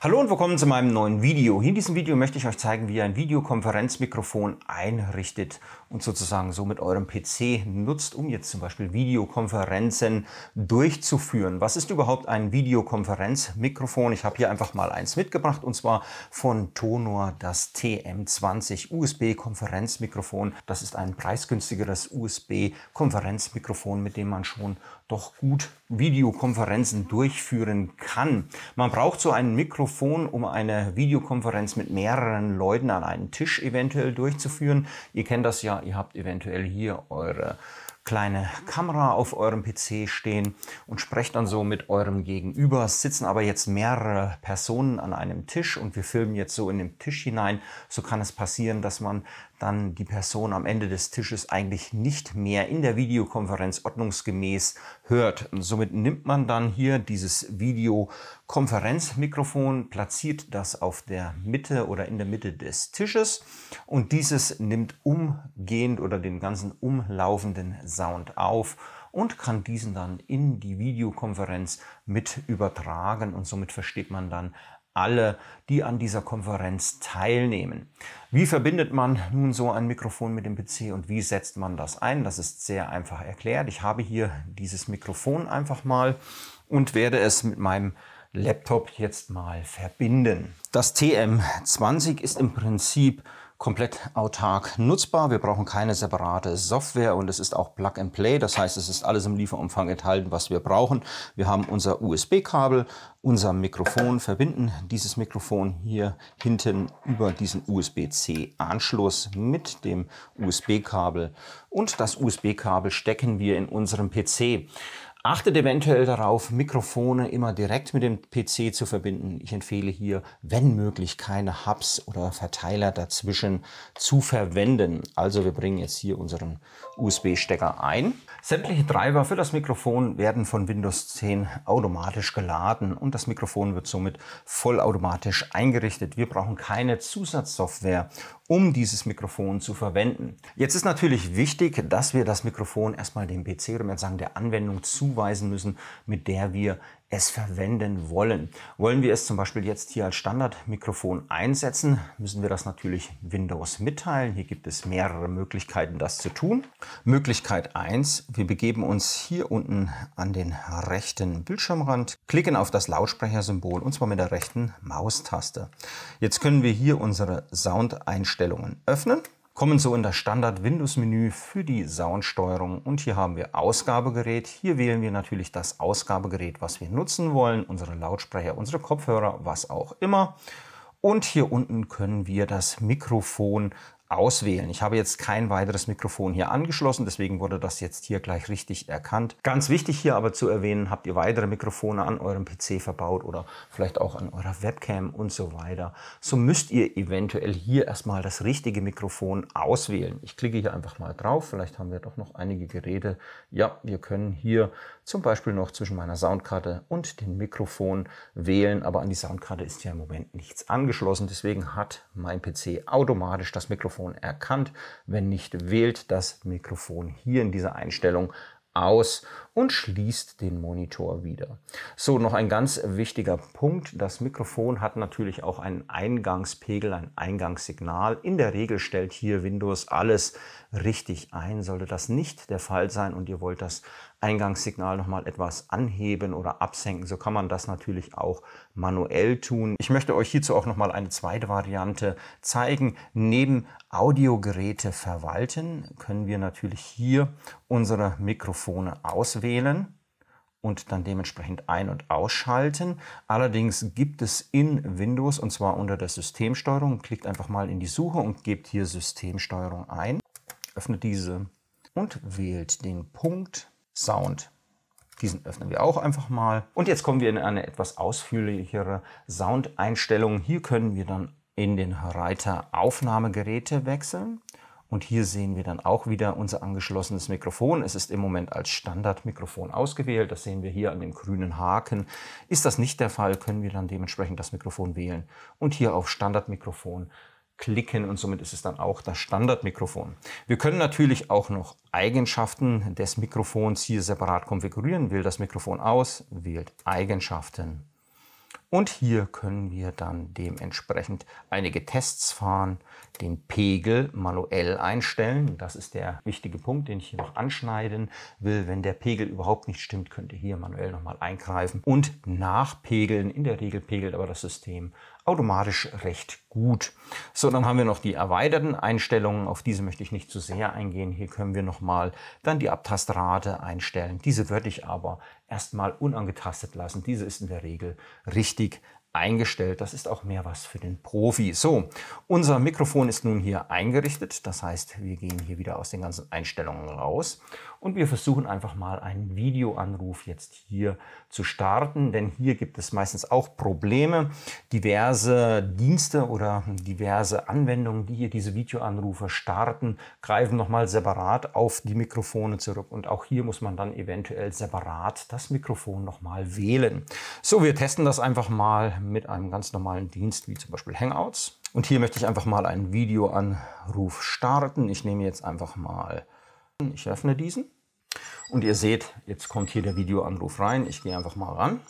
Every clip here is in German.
Hallo und willkommen zu meinem neuen Video. Hier in diesem Video möchte ich euch zeigen, wie ihr ein Videokonferenzmikrofon einrichtet und sozusagen so mit eurem PC nutzt, um jetzt zum Beispiel Videokonferenzen durchzuführen. Was ist überhaupt ein Videokonferenzmikrofon? Ich habe hier einfach mal eins mitgebracht und zwar von Tonor das TM20 USB-Konferenzmikrofon. Das ist ein preisgünstigeres USB-Konferenzmikrofon, mit dem man schon doch gut Videokonferenzen durchführen kann. Man braucht so ein Mikrofon Mikrofon, um eine Videokonferenz mit mehreren Leuten an einen Tisch eventuell durchzuführen. Ihr kennt das ja, ihr habt eventuell hier eure kleine Kamera auf eurem PC stehen und sprecht dann so mit eurem Gegenüber. Es sitzen aber jetzt mehrere Personen an einem Tisch und wir filmen jetzt so in den Tisch hinein. So kann es passieren, dass man dann die Person am Ende des Tisches eigentlich nicht mehr in der Videokonferenz ordnungsgemäß hört. Und somit nimmt man dann hier dieses Videokonferenzmikrofon, platziert das auf der Mitte oder in der Mitte des Tisches und dieses nimmt umgehend oder den ganzen umlaufenden Sound auf und kann diesen dann in die Videokonferenz mit übertragen und somit versteht man dann alle, die an dieser Konferenz teilnehmen. Wie verbindet man nun so ein Mikrofon mit dem PC und wie setzt man das ein? Das ist sehr einfach erklärt. Ich habe hier dieses Mikrofon einfach mal und werde es mit meinem Laptop jetzt mal verbinden. Das TM20 ist im Prinzip komplett autark nutzbar. Wir brauchen keine separate Software und es ist auch Plug and Play. Das heißt, es ist alles im Lieferumfang enthalten, was wir brauchen. Wir haben unser USB-Kabel, unser Mikrofon, verbinden dieses Mikrofon hier hinten über diesen USB-C-Anschluss mit dem USB-Kabel und das USB-Kabel stecken wir in unserem PC. Achtet eventuell darauf, Mikrofone immer direkt mit dem PC zu verbinden. Ich empfehle hier, wenn möglich, keine Hubs oder Verteiler dazwischen zu verwenden. Also wir bringen jetzt hier unseren USB-Stecker ein. Sämtliche Treiber für das Mikrofon werden von Windows 10 automatisch geladen und das Mikrofon wird somit vollautomatisch eingerichtet. Wir brauchen keine Zusatzsoftware um dieses Mikrofon zu verwenden. Jetzt ist natürlich wichtig, dass wir das Mikrofon erstmal dem PC oder sagen der Anwendung zuweisen müssen, mit der wir es verwenden wollen. Wollen wir es zum Beispiel jetzt hier als Standardmikrofon einsetzen, müssen wir das natürlich Windows mitteilen. Hier gibt es mehrere Möglichkeiten, das zu tun. Möglichkeit 1, wir begeben uns hier unten an den rechten Bildschirmrand, klicken auf das Lautsprechersymbol und zwar mit der rechten Maustaste. Jetzt können wir hier unsere Soundeinstellungen öffnen kommen so in das Standard-Windows-Menü für die Soundsteuerung und hier haben wir Ausgabegerät. Hier wählen wir natürlich das Ausgabegerät, was wir nutzen wollen, unsere Lautsprecher, unsere Kopfhörer, was auch immer. Und hier unten können wir das Mikrofon auswählen. Ich habe jetzt kein weiteres Mikrofon hier angeschlossen, deswegen wurde das jetzt hier gleich richtig erkannt. Ganz wichtig hier aber zu erwähnen, habt ihr weitere Mikrofone an eurem PC verbaut oder vielleicht auch an eurer Webcam und so weiter. So müsst ihr eventuell hier erstmal das richtige Mikrofon auswählen. Ich klicke hier einfach mal drauf, vielleicht haben wir doch noch einige Geräte. Ja, wir können hier zum Beispiel noch zwischen meiner Soundkarte und dem Mikrofon wählen, aber an die Soundkarte ist ja im Moment nichts angeschlossen, deswegen hat mein PC automatisch das Mikrofon Mikrofon erkannt. Wenn nicht, wählt das Mikrofon hier in dieser Einstellung aus und schließt den Monitor wieder. So, noch ein ganz wichtiger Punkt. Das Mikrofon hat natürlich auch einen Eingangspegel, ein Eingangssignal. In der Regel stellt hier Windows alles richtig ein. Sollte das nicht der Fall sein und ihr wollt das Eingangssignal nochmal etwas anheben oder absenken, so kann man das natürlich auch manuell tun. Ich möchte euch hierzu auch nochmal eine zweite Variante zeigen. Neben Audiogeräte verwalten können wir natürlich hier unsere Mikrofone auswählen und dann dementsprechend ein- und ausschalten. Allerdings gibt es in Windows und zwar unter der Systemsteuerung, klickt einfach mal in die Suche und gebt hier Systemsteuerung ein, öffnet diese und wählt den Punkt Sound. Diesen öffnen wir auch einfach mal. Und jetzt kommen wir in eine etwas ausführlichere Soundeinstellung. Hier können wir dann in den Reiter Aufnahmegeräte wechseln. Und hier sehen wir dann auch wieder unser angeschlossenes Mikrofon. Es ist im Moment als Standardmikrofon ausgewählt. Das sehen wir hier an dem grünen Haken. Ist das nicht der Fall, können wir dann dementsprechend das Mikrofon wählen und hier auf Standardmikrofon klicken und somit ist es dann auch das Standardmikrofon. Wir können natürlich auch noch Eigenschaften des Mikrofons hier separat konfigurieren. Wählt das Mikrofon aus, wählt Eigenschaften. Und hier können wir dann dementsprechend einige Tests fahren, den Pegel manuell einstellen. Das ist der wichtige Punkt, den ich hier noch anschneiden will. Wenn der Pegel überhaupt nicht stimmt, könnt ihr hier manuell nochmal eingreifen und nachpegeln. In der Regel pegelt aber das System automatisch recht gut. So, dann haben wir noch die erweiterten Einstellungen. Auf diese möchte ich nicht zu sehr eingehen. Hier können wir nochmal dann die Abtastrate einstellen. Diese würde ich aber erstmal unangetastet lassen. Diese ist in der Regel richtig eingestellt. Das ist auch mehr was für den Profi. So, unser Mikrofon ist nun hier eingerichtet. Das heißt, wir gehen hier wieder aus den ganzen Einstellungen raus und wir versuchen einfach mal einen Videoanruf jetzt hier zu starten, denn hier gibt es meistens auch Probleme. Diverse Dienste oder diverse Anwendungen, die hier diese Videoanrufe starten, greifen nochmal separat auf die Mikrofone zurück. Und auch hier muss man dann eventuell separat das Mikrofon nochmal wählen. So, wir testen das einfach mal mit einem ganz normalen Dienst wie zum Beispiel Hangouts. Und hier möchte ich einfach mal einen Videoanruf starten. Ich nehme jetzt einfach mal ich öffne diesen und ihr seht, jetzt kommt hier der Videoanruf rein. Ich gehe einfach mal ran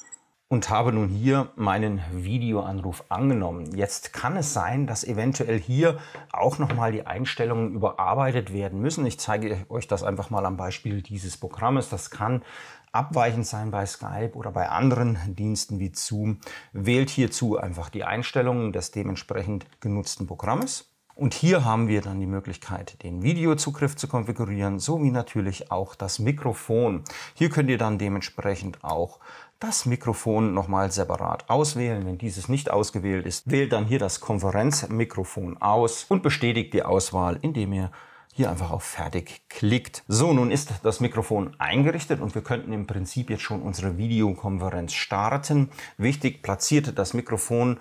und habe nun hier meinen Videoanruf angenommen. Jetzt kann es sein, dass eventuell hier auch nochmal die Einstellungen überarbeitet werden müssen. Ich zeige euch das einfach mal am Beispiel dieses Programmes. Das kann abweichend sein bei Skype oder bei anderen Diensten wie Zoom. Wählt hierzu einfach die Einstellungen des dementsprechend genutzten Programmes. Und hier haben wir dann die Möglichkeit, den Videozugriff zu konfigurieren, sowie natürlich auch das Mikrofon. Hier könnt ihr dann dementsprechend auch das Mikrofon nochmal separat auswählen. Wenn dieses nicht ausgewählt ist, wählt dann hier das Konferenzmikrofon aus und bestätigt die Auswahl, indem ihr hier einfach auf Fertig klickt. So, nun ist das Mikrofon eingerichtet und wir könnten im Prinzip jetzt schon unsere Videokonferenz starten. Wichtig, platziert das Mikrofon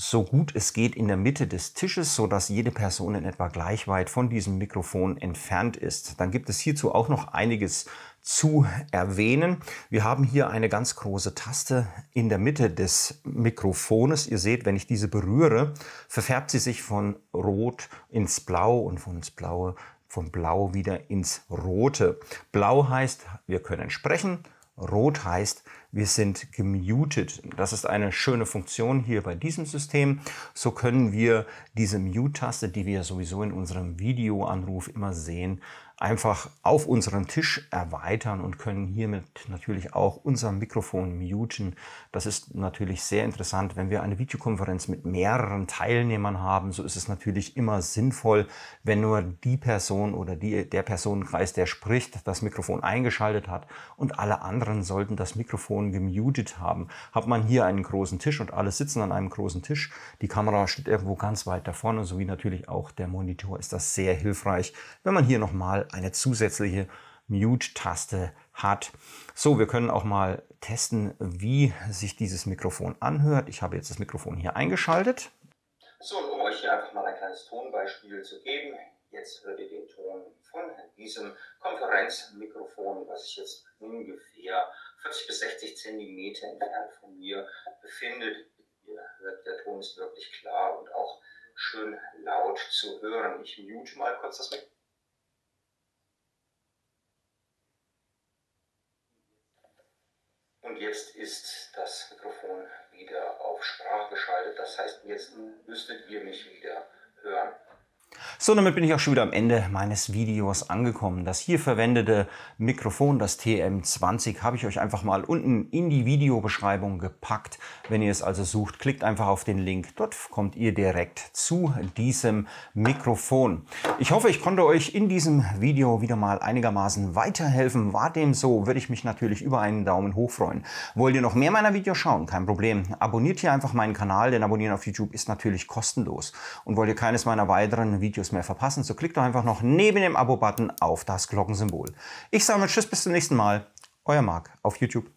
so gut es geht in der Mitte des Tisches, sodass jede Person in etwa gleich weit von diesem Mikrofon entfernt ist. Dann gibt es hierzu auch noch einiges zu erwähnen. Wir haben hier eine ganz große Taste in der Mitte des Mikrofones. Ihr seht, wenn ich diese berühre, verfärbt sie sich von rot ins blau und von ins blaue von blau wieder ins rote. Blau heißt, wir können sprechen, rot heißt, wir sind gemutet. Das ist eine schöne Funktion hier bei diesem System. So können wir diese Mute-Taste, die wir sowieso in unserem Videoanruf immer sehen, einfach auf unseren Tisch erweitern und können hiermit natürlich auch unser Mikrofon muten. Das ist natürlich sehr interessant, wenn wir eine Videokonferenz mit mehreren Teilnehmern haben. So ist es natürlich immer sinnvoll, wenn nur die Person oder die, der Personenkreis, der spricht, das Mikrofon eingeschaltet hat und alle anderen sollten das Mikrofon Mikrofon gemutet haben, hat man hier einen großen Tisch und alle sitzen an einem großen Tisch. Die Kamera steht irgendwo ganz weit da vorne, sowie natürlich auch der Monitor ist das sehr hilfreich, wenn man hier nochmal eine zusätzliche Mute-Taste hat. So, wir können auch mal testen, wie sich dieses Mikrofon anhört. Ich habe jetzt das Mikrofon hier eingeschaltet. So, um euch hier einfach mal ein kleines Tonbeispiel zu geben, Jetzt hört ihr den Ton von diesem Konferenzmikrofon, was sich jetzt ungefähr 40 bis 60 Zentimeter entfernt von mir befindet. Ihr hört, der Ton ist wirklich klar und auch schön laut zu hören. Ich mute mal kurz das Mikrofon. Und jetzt ist das Mikrofon wieder auf Sprach geschaltet. Das heißt, jetzt müsstet ihr mich wieder hören. So, damit bin ich auch schon wieder am Ende meines Videos angekommen. Das hier verwendete Mikrofon, das TM20, habe ich euch einfach mal unten in die Videobeschreibung gepackt. Wenn ihr es also sucht, klickt einfach auf den Link. Dort kommt ihr direkt zu diesem Mikrofon. Ich hoffe, ich konnte euch in diesem Video wieder mal einigermaßen weiterhelfen. War dem so, würde ich mich natürlich über einen Daumen hoch freuen. Wollt ihr noch mehr meiner Videos schauen? Kein Problem. Abonniert hier einfach meinen Kanal, denn Abonnieren auf YouTube ist natürlich kostenlos. Und wollt ihr keines meiner weiteren Videos nichts mehr verpassen, so klickt doch einfach noch neben dem Abo-Button auf das Glockensymbol. Ich sage mal Tschüss, bis zum nächsten Mal. Euer Marc auf YouTube.